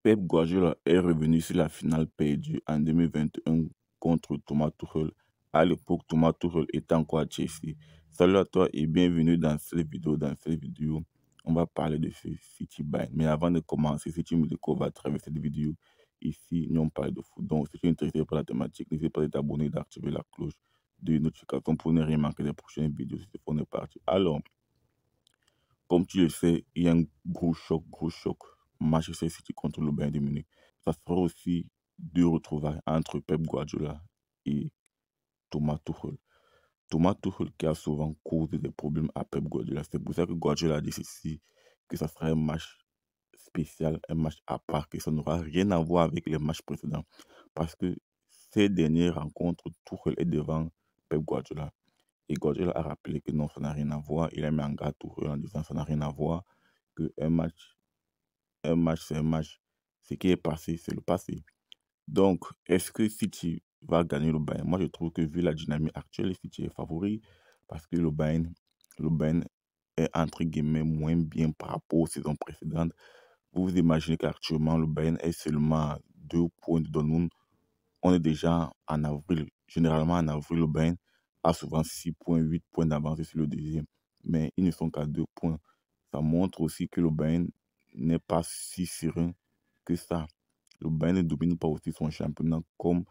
Pep Guardiola est revenu sur la finale perdue en 2021 contre Thomas Tuchel. À l'époque, Thomas Tuchel était encore à Chelsea. Salut à toi et bienvenue dans cette vidéo. Dans cette vidéo, on va parler de ce City Mais avant de commencer, si tu me découvres à travers cette vidéo, ici, nous on parle de foot. Donc, si tu es intéressé par la thématique, n'hésite pas à t'abonner et d'activer la cloche de notification pour ne rien manquer des prochaines vidéos. C'est on est parti. Alors, comme tu le sais, il y a un gros choc, gros choc Manchester City contre le Bayern de Munich. Ça sera aussi deux retrouvailles entre Pep Guardiola et Thomas Tuchel. Thomas Tuchel qui a souvent causé des problèmes à Pep Guardiola. C'est pour ça que Guardiola a dit ceci, que ça sera un match spécial, un match à part, que ça n'aura rien à voir avec les matchs précédents. Parce que ces dernières rencontres, Tuchel est devant Pep Guardiola. Et Guardiola a rappelé que non, ça n'a rien à voir. Il a mis en garde Tuchel en disant ça n'a rien à voir, qu'un match un match, c'est un match. Ce qui est passé, c'est le passé. Donc, est-ce que City va gagner le Bayern Moi, je trouve que vu la dynamique actuelle, City est favori parce que le Bayern, le est entre guillemets moins bien par rapport aux saisons précédentes. Vous vous imaginez qu'actuellement, le Bayern est seulement à deux points de nous. On est déjà en avril. Généralement, en avril, le Bayern a souvent 6 points, 8 points d'avance sur le deuxième. Mais ils ne sont qu'à deux points. Ça montre aussi que le Bayern n'est pas si serein que ça. Le Bayern ne domine pas aussi son championnat comme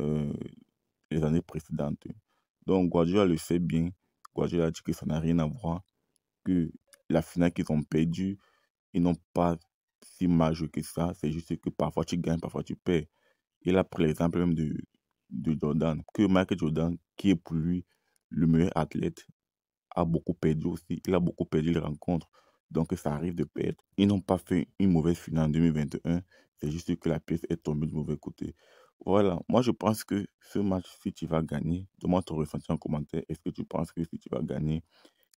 euh, les années précédentes. Donc Guardiola le sait bien. Guardiola a dit que ça n'a rien à voir. Que la finale qu'ils ont perdue, ils n'ont pas si majeur que ça. C'est juste que parfois tu gagnes, parfois tu perds. Il a pris l'exemple même de, de Jordan. Que Michael Jordan, qui est pour lui le meilleur athlète, a beaucoup perdu aussi. Il a beaucoup perdu les rencontres. Donc ça arrive de perdre. Ils n'ont pas fait une mauvaise finale en 2021. C'est juste que la pièce est tombée du mauvais côté. Voilà, moi je pense que ce match, si tu vas gagner, demande ton ressenti en commentaire. Est-ce que tu penses que si tu vas gagner,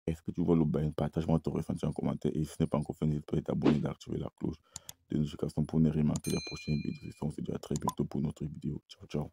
est-ce que tu vois le bain Partage-moi ton ressenti en commentaire. Et si ce n'est pas encore fait, n'hésite pas à t'abonner et d'activer la cloche de notification pour ne rien manquer la prochaine vidéo. On se dit à très bientôt pour une autre vidéo. Ciao, ciao.